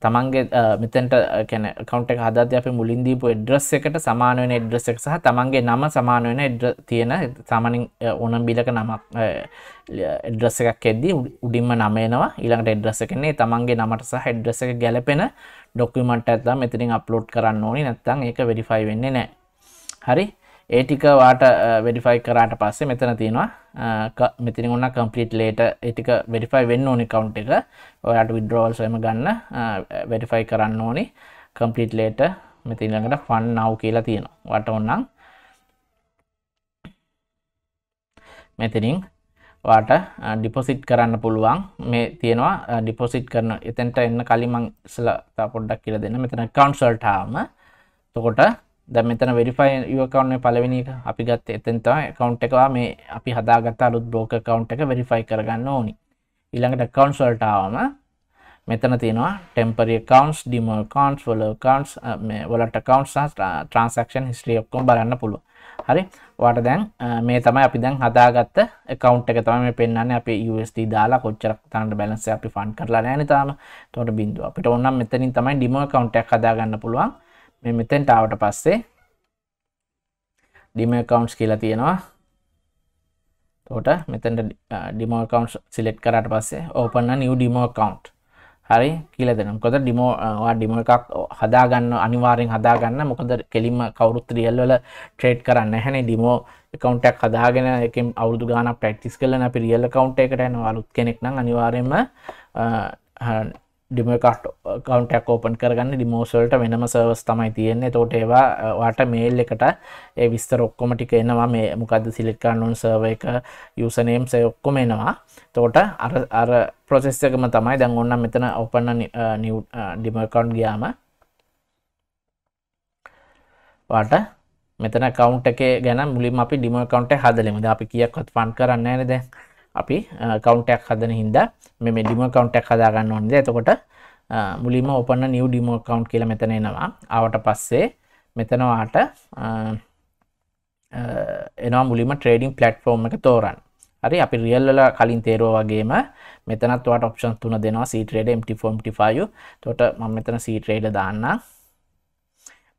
තමන්ගේ මෙතැන්ට කැන කවන්ට හදත් අප මුලින්දීපු එඩ්‍රස් එකට සමානුවෙන එඩ්‍රස් එක සහ තමන්ගේ නම සමානුවෙන එඩ තියෙන සාමනින් ඕනම් බිලක නමක් එඩ්‍රස් එකක් එද්දී උඩින්ම නමේනවා ඊළඟට එඩ්‍රස එකන්නේ තමන්ගේ නමට සහ එඩ්‍රස එක ගැලපෙන ඩොක්කමට ඇතම් මෙතිරින් අප්ලෝඩ් කරන්න ඕනි නැත්තං ඒක වෙඩිෆයි වෙන්නේ නෑ හරි ඒටික වාට වැඩිෆයි කරාට පස්සේ මෙතන තියෙනවා මෙතින ඔන්න කම්පලිට ලේට ඒටික වැඩිෆයි වෙන්න ඕනි කවුන්් එක ඔයාට විඩ්‍රෝල්සම ගන්න වැඩිෆයි කරන්න ඕනි කම්පලිට ලේට මෙතිනඟට ෆන් නව් කියලා තියෙනවා වට ඔන්නම් මෙතිනින් වාට ඩිපොසිට් කරන්න පුළුවන් මේ තියෙනවා ඩිපොසිට් කරන එතැන්ට එන්න කලිමං ස්ල පොඩ්ඩක් කියල දෙන්න මෙතන කවන්සල්ටාම තොකොට දැ මෙතන වෙරිෆයි යකවන්න පලවෙනි අපි ගත් එතන්තව කවන්් එකවා මේ අපි හදාගත්තා අලුත් බෝක කවන්් එක වෙරිෆයි කරගන්න ඕනි ඉළඟට කවන්් සල්ටාවම මෙතන තියෙනවා ටෙම්පරිය කවන්ස් ඩිම කවන්ස් වල කවන්ස් වලට කවන්් ට්‍රන්සක්ෂන් හිස්ට්‍රිය ඔක්කොම් බලන්න පුළුව හරි වාට දැන් මේ තමයි අපි දැන් හදාගත්ත කවන්් එක තම මේ පෙන්න්න අප ස්D දාලා කොච්චරක් තන්ට බැලස අපි ෆන් කරලා නෑන තාම තොට බින්දුව අපිට ඔන්නම් මෙතනින් තමයි ඩිම කවන්් එකක් හදාගන්න පුළුවන් මේ මෙතෙන්ට ආවට පස්සේ ඩිමකවන්ස් කියලා තියෙනවා තෝට මෙතැට ඩිමෝකවන්් සිලෙට් කරට පස්සේ ඕපන්න නිව ඩිමෝකවන්් හරි කියල දෙනම් කොද ඩිමෝවා ඩිම එකක් හදාගන්න අනිවාරෙන් හදාගන්න මොකද කෙලිම කවරුත් රියල්වල ට්‍රේඩ් කරන්න හැනේ ඩිමෝ එකකවන්ටක් හදාගෙන එක අවුදු ගාන ප්‍රක්ටිස් කරලන පිරිියල්ල කවන්ට එකට න අලුත් කෙනෙක් නම් අනිවාරෙන්ම ඩිමකට කවන්ටක් ෝපන් කරගන්න ඩිමෝසල්ට වෙනම සර්වස් තමයි තියෙන්නේ තෝට ඒවාට මේල් එකට ඒ විස්තර ඔක්කොම ටික එනවා මේ මොකක්ද සිලිකා නොන් සර්ව එක යසනේම් සය ඔක්කොම එනවා තෝට අර ප්‍රොසෙස්සකම තමයි දැන් ඔන්න මෙතන ඔපන්න නිව් ඩිමකවන්් ගියාම වාට මෙතන කවන්් එක ගැන මුලින් අපි ඩිමකවන්ට හදලෙමද අපි කියක්වත් පන් කරන්න ඇනද අපි කවන්ටක් හදන හින්දා මෙ ඩිම කවන්ටක් හදාගන්න ඕන්ද එතකොට මුලිම ඔපන්න නිව ඩිමෝ කවන්් කියල මෙතන එනවා අවට පස්සේ මෙතනවාට එනවා මුලිම ට්‍රේඩින් පලට ෆෝර්ම් එක තෝරන් හරි අපි රියල්ල කලින් තේරෝ වගේම මෙතනත්වට ඔප්ෂන් තුන දෙනවා සීට්‍රේඩ MT4ෝම්ටිෆයු තොට ම මෙතන සීට්‍රේඩ දාන්න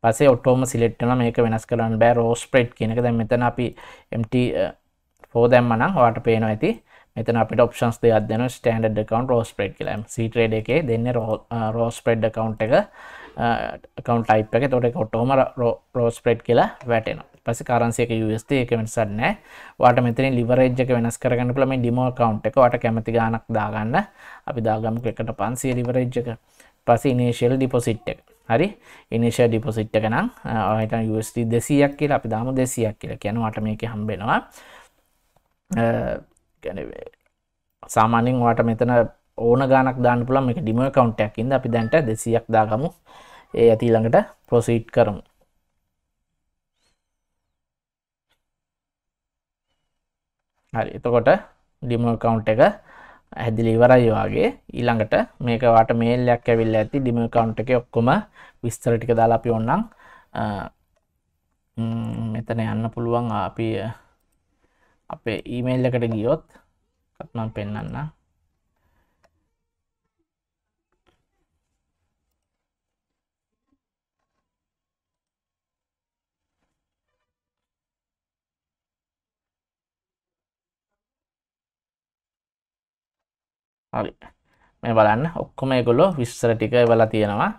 පසේ ඔටෝම සිලෙට්න මේක වෙනස් කරන්න බෑ රෝස් ප්‍රේට් කියනක දැ මෙතන අපි MT ෝ දැම්මන වාට පේන ඇති මෙතන අපිට ඔප්ෂන්ස් දෙයක් දෙන ස්ටන්ඩ් කවන් රෝස් ප්‍රෙඩ් කියලම් සිට්‍රේඩ එකේ දෙන්න රෝස් ප්‍රෙඩ් කවන්් එක කවන් uh, ටයි් එක තොට කොට්ටෝම රෝස් ප්‍රෙඩ් කියලා වැටෙන පස කරන්සියක යස්ත එක වෙනසන්න වාට මෙතන ලිවරේජ්ක වෙනස් කරගන්න කළම ඩිමෝ කවන්් එක වට කැමති ගානක් දාගන්න අපි දාගමක එකට පන්සිය ලිවරේජ්ක පස ඉනේශල් ඩිපොසිට් එක හරි ඉනිශය ඩිපොසිට් එක නම් uh, ඔයට යස්ට දෙසියක් කියලා අපි දාම දෙසියක් කියලා කියනවාට මේක හම්බෙනවා ගැන සාමානෙන් වාට මෙතන ඕන ගානක් දාන්න පුළන් එක ඩිම කවුන්ටයක්කින්ද අපි දැන්ට දෙසියක් දාගමු ඒ ඇති ළඟට ප්‍රොසීට් කරමු හරි එතකොට ඩිම කවුන්් එක ඇදිලි ඉවරයි වගේ ඊළඟට මේකවාට මේල්ලයක් ඇවිල්ල ඇති ඩිම කවුන්් එක ඔක්කොම විස්තර ටික දාලා අපි ඔන්නම් මෙතන යන්න පුළුවන් අපි අපේ ඊමේල් එකට ගියොත් කත්නම් පෙන්නන්න හරි මේ බලන්න ඔක්කොම ඒගොල්ලෝ විස්තර ටික එවලා තියෙනවා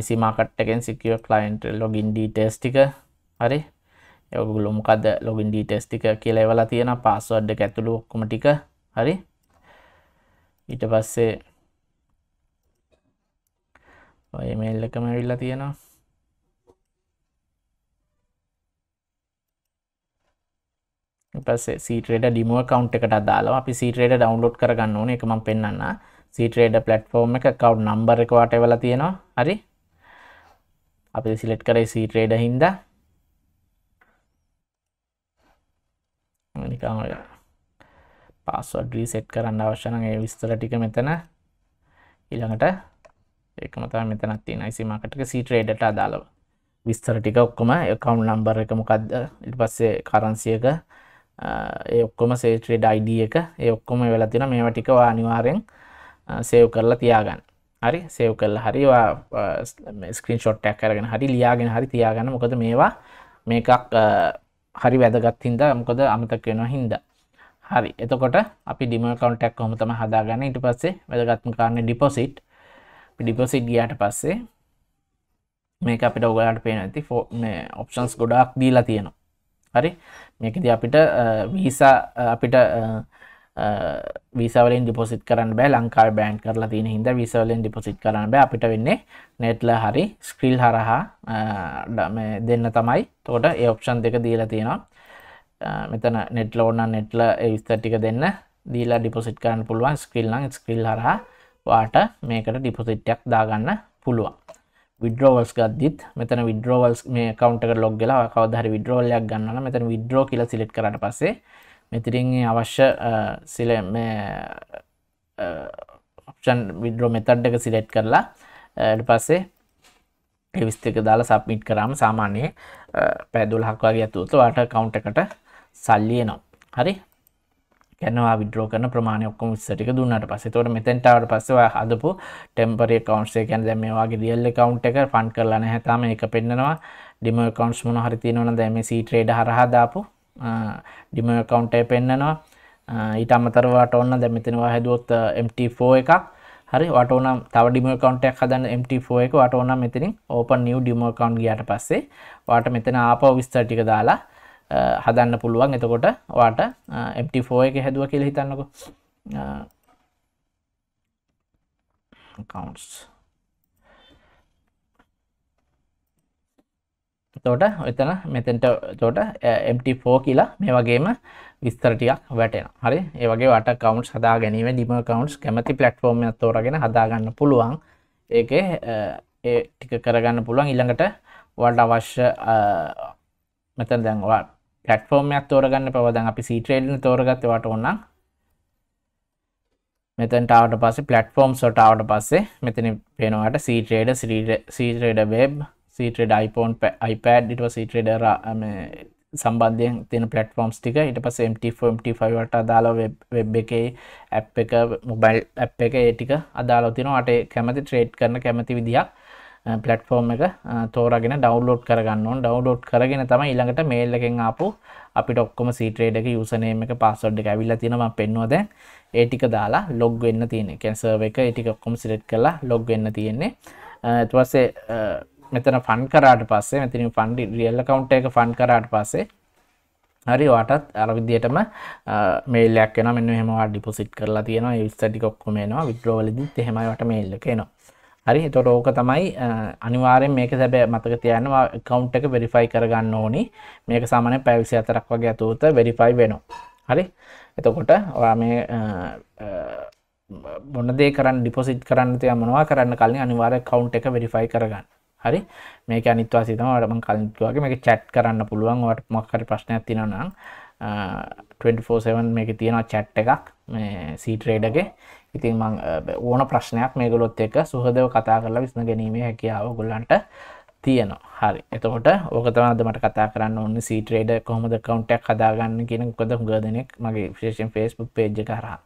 IC මාකට් එකෙන් secure client login details ටික හරි යගුලොමකද ලොගින් ඩීටස් ටික කියලවලා තියෙන පාස්වඩ්ඩ ඇතුළු ඔක්කොම ටික හරි ඊට පස්සේ ඔයමල් එක මැවිල්ලා තියෙනවා පස්සේ සීට්‍රේඩ ඩිමුව කවන්් එකට දාලා අපි සීට්‍රේඩ ඩවන්ලෝඩ් කරගන්න ඕන එක ම පෙන්න්න සීට්‍රේඩ පලට්ෆෝර්ම් එක කව් නම්බර එකවාට වෙලා තියෙනවා හරි අපි සිලෙට් කරේ සීට්‍රේඩ හින්දා නිකං ඔය පස්සුවක් ්‍රීසෙට් කරන්න අවශ්‍යන ඒ විස්තර ටික මෙතන ඉළඟට ඒකමතා මෙතනත් තින යිසිමකටක සීට්‍රේඩට අදාලව විස්තර ටික ඔක්කොම එකවුන් නම්බර එක මොකක්ද ඉට පස්සේ කරන්සියක ඒ ඔක්කොම සේට්‍රේඩ අයිඩිය එක ඒ ඔක්කොම වෙලා තින මේවා ටිකවා අනිවාරෙන් සේව් කරලා තියාගන්න හරි සේව් කරලා හරිවා ස්ක්‍රීන් ෂොට්ටක් කරගෙන හරි ලියාගෙන හරි තියාගන්න මොකද මේවා මේකක් හරි වැදගත් හින්ද මොකද අමතක් වෙනවා හින්ද හරි එතකොට අපි ඩිම කවන්ටක් කොහොමතම හදාගන්න ඉට පස්සේ වැදගත්ම කාරන්න ඩිපොසිට් ඩිපොසිට් ගියට පස්සේ මේක අපිට ඔගලට පේන ඇති ෝ ඔප්ෂන්ස් ගොඩක් දීලා තියෙනවා හරි මේකද අපිට වීසා අපිට විසවලින් ඩිපොසිට් කරන්න බෑ ලංකාල් බෑන්් කරලා තියෙන හිද විසවලින් ඩිපොසිට් කරන්න බෑ අපිට වෙන්නේ නෙට්ල හරි ස්ක්‍රිල් හරහා දෙන්න තමයි තෝට ඒ ඔප්ෂන් දෙක දීලා තියෙනවා මෙතන නෙට්ල ඕන්න නෙට්ල විස්තටික දෙන්න දීලා ඩිපොසිට් කරන්න පුළුවන් ස්ක්‍රිල්ලං ස්ක්‍රිල් හරහා වාට මේකට ඩිපොසිට්යක් දාගන්න පුළුවන් විඩරෝවල්ස් ගත්දිත් මෙතන විඩරෝවල්ස් මේ කවන්ට ලොග්ගලා කවදහරි විඩරෝල්ලයක් ගන්න මෙතන විඩරෝ කියල සිලෙට් කරට පස්සේ මෙතිරින් අවශ්‍ය සිල ඔප්ෂන් විඩරෝ මෙතඩ් එක සිලෙට් කරලා පස්සේ එවිස්තක දාලා සබ්මිට් කරාම සාමාන්‍යයේ පැදුල් හක්වාගේ ඇතුූත වාට කවුන්ට එකට සල්ලියනවා හරි කැනවා විද්‍රෝ කරන ප්‍රමාණ ඔක්කොම ඉස්සටික දුන්නට පස්සේ තොට මෙතැන්ටවට පස්සව හදපු ටෙම්පරේ කවන්සේ කැන දැම මේවාගේ දියල්ල කවුන්් එක පන් කරලා නැහැතම එක පෙන්න්නනවා ඩිම කවන්ස් මොන හරිතිනවන දැම සී ට්‍රේඩ හරහදාපු ඩිම කවන්ටේ පෙන්න්නනවා ඊට අමතරවාට ඔන්න දැමිතිනවා හැදුවොත් MT4 එක හරි වටන තව ඩිම කවන්ටක් හදන්න MT4 එක වට ඕන මෙතිනින් ඕපන් නිව ඩිම කවන්් ගියට පස්සේ වාට මෙතන ආපව විස්තටික දාලා හදන්න පුළුවන් එතකොට වාට MT4 එක හැදුව කියල හිතන්නකෝ accounts තෝට එතන මෙතෙන්ට තෝට MT4 කියලා මේ වගේම විස්තර ටිකක් වැටෙනවා. හරි? ඒ වගේ වට accounts හදා ගැනීම ඩිමල් accounts කැමති platform එකක් තෝරාගෙන හදා ගන්න පුළුවන්. ඒකේ ඒ ටික කරගන්න පුළුවන් ඊළඟට ඔයාලට අවශ්‍ය මෙතන දැන් ඔයා platform එකක් තෝරගන්න පවා දැන් අපි C trade නේ තෝරගත්තේ ඔයාට ඕනනම් මෙතැන්ට ආවට පස්සේ platform සොට ආවට පස්සේ මෙතන පේනවාට C trader C trader web සීටඩ iPhoneෝන් iPad ඉට සීටඩර සම්බන්ධයෙන් තින පටෆෝම්ස් ටික ඉට පස MT4ට අදාලා වෙබ් එකේ ඇ් එක මොබයිල් ඇ් එක ඒටික අදාලා තිනවාට කැමති ට්‍රේඩ් කරන කැමති විදිහක් පලටෆෝර්ම් එක තෝරගෙන ඩවලෝඩ් කරගන්න ඩවලෝඩ් කරගෙන තම ඉළඟට මේල් එකෙන් ආපු අපි ටොක්කොම සීට්‍රේඩ එක යුසනේම එක පස්සොඩ් එක ඇවිල්ල තිනම පෙන්වද ඒටික දාලා ලොග් වෙන්න තියෙන කැන්සර් එක ඒටික ඔක්කොම සිලෙට් කරලා ලොග් වෙන්න තියෙන්නේ තුවස්සේ මෙතන ෆන් කරාට පස්සේ මෙතින් ෆන් රියල් කවුන්ට් එක ෆන් කරාට පස්සේ හරි ඔයාටත් අර විදියටම මේල්ලයක් එනවා මෙන්න එහෙම ඔයා ඩිපොසිට් කරලා තියෙනවා ඒ විස්තර ටික ඔක්කොම එනවා විත්ඩ්‍රෝ වලදීත් එහෙමයි වට මේල් එක එනවා හරි එතකොට ඕක තමයි අනිවාර්යෙන් මේක සැබෑ මතක තියාගන්න account එක verify කරගන්න ඕනි. මේක සාමාන්‍යයෙන් පැය 24ක් වගේ ඇතුළත verify වෙනවා. හරි? එතකොට ඔයා මේ මොන දේ කරන්න deposit කරන්න තියා මොනවා කරන්න කලින් අනිවාර්යෙන් account එක verify කරගන්න. හරි මේක අනිත්වා සිතමට ම කලින්තුවාගේ මේක චැට් කරන්න පුළුවන් වට මක්කර ප්‍රශ්නයක් තිනනම් 24/7 මේක තියෙනවා චැට් එකක් මේ සීට්‍රේඩගේ ඉතින් මං ඕන ප්‍රශ්නයක් මේගොලොත් එක සුහදව කතා කරලා විසඳ ගැනීමේ හැකියාව ගොල්ලන්ට තියෙනවා හරි එතකොට ඕක තමයිද මට කතා කරන්න ඕනේ සීට්‍රේඩ කොහොමද account එකක් හදාගන්න කියන මොකද හුඟ දෙනෙක් මගේ විශේෂයෙන් Facebook page එක හරහා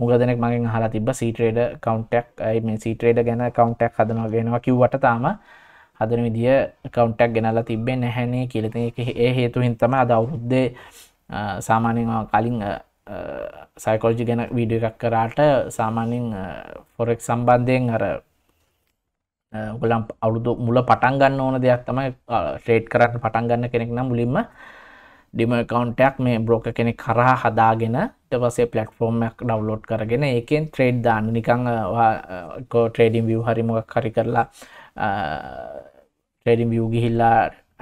මුග දෙනෙක් මගෙන් අහලා තිබ්බ සීට්‍රේඩ account එකක් මේ සීට්‍රේඩ ගැන account එකක් හදනවා කියනවා කිව්වට තාම හදන විදිිය කවන්ටක් ගෙනලා තිබේ නැහැනේ කියලති ඒ හේතු හින්තම අද අවුරුද්දේ සාමාන්‍යෙන් කලින් සයිකෝජි ගැන වීඩිය එකක් කරාට සාමාන්‍යෙන් ෆොරෙක් සම්බන්ධයෙන් අර ගලම් අවුදු මුල පටන් ගන්න ඕන දෙයක් තමයි ට්‍රේට් කරන්න පටන් ගන්න කෙනෙක් නම් මුලින්ම ඩිම කවන්ටයක් මේ බ්‍රෝක කෙනෙක් කරහ හදාගෙනට පසේ පලටෆෝර්ම්මයක් ඩව්ලෝඩ් කරගෙන ඒකෙන් ත්‍රේඩ් දාන්න නිකං ට්‍රේඩිම් විව් හරිමක් හරි කරලා ට්‍රේඩිම් විය ගිහිල්ලා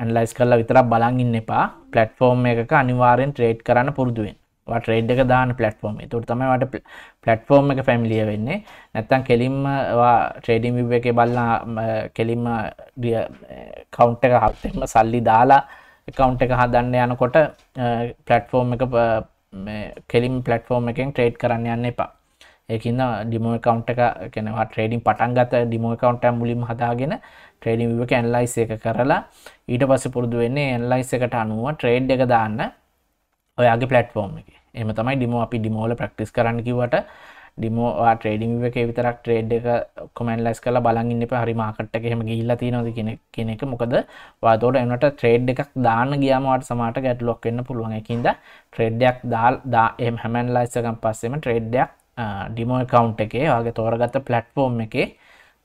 ඇන්ලයිස් කරලා විතරක් බලන්ඉන්න එපා පලට්ෆෝර්ම් එක අනිවාරෙන් ට්‍රේඩ් කරන්න පුරදුවෙන් ට්‍රේඩ් එක දාන පලට්ෆෝර්ම තුරතමට පලට්ෆෝර්ම් එක පැමිලිය වෙන්නේ නැත්තන් කෙලින්ම ට්‍රේඩිම් විව එක බල්ලා කෙලින්ම කවුන්ට එක හත්තෙම සල්ලි දාලා එකවුන්් එක හදන්න යනකොට පලට්ෆෝර්ම් එක කෙලින් පලට්ෆෝර්ම් එකෙන් ට්‍රේඩ් කරන්න යන්න එපා ඒකන්න ඩිමෝ කවන්් එක කෙනවා ට්‍රේඩින් පටන්ගත ඩිමෝ කවන්ටම් මුලින් හදාගෙන ට්‍රේඩිම් එක ඇන්ලයිස් එක කරලා ඊට පස පුරදු වෙන්නේ ඇන්ලයිස් එකට අනුව ට්‍රේඩ් එක දාන්න ඔයාගේ පලට්ෆෝර්ම් එක එම තමයි ඩිමෝ අපි ඩිමෝල ප්‍රක්ටිස් කරන්න කිවට ඩිමෝ ට්‍රේඩිං එක විතරක් ට්‍රේඩ් එක කොමන්ලස් කල බලගන්න එප හරි මාකට්ට එකහෙම ගිල්ලති නොද කියෙන කෙනෙක මොකද වාතෝට එනට ට්‍රේඩ් එකක් දාන ගියාමට සමට ගැටලොක් වෙන්න පුළුවන් එකින්ද ට්‍රේඩ්ඩයක් දාල් දා එම හැමන්ලයිස්සකම් පස්සෙම ට්‍රේඩ්ඩයක් ඩිමෝ කවුන්් එකේ වගේ තෝරගත්ත පලට්ෆෝර්ම් එකේ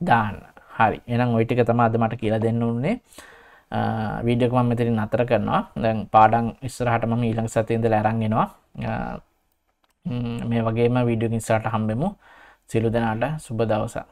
දාන්න හරි එනම් ඔයිටික තම අද මට කියලා දෙන්න උන්නේ වීඩියකම මෙතිරින් අතර කරනවා දැන් පාඩන් ඉස්සරහටම ඊළඟ සතින්ද ලැරන්ගෙනවා මේ වගේම වීඩියගින් සට හම්බෙමු සිලු දෙනාට සුබ දවසා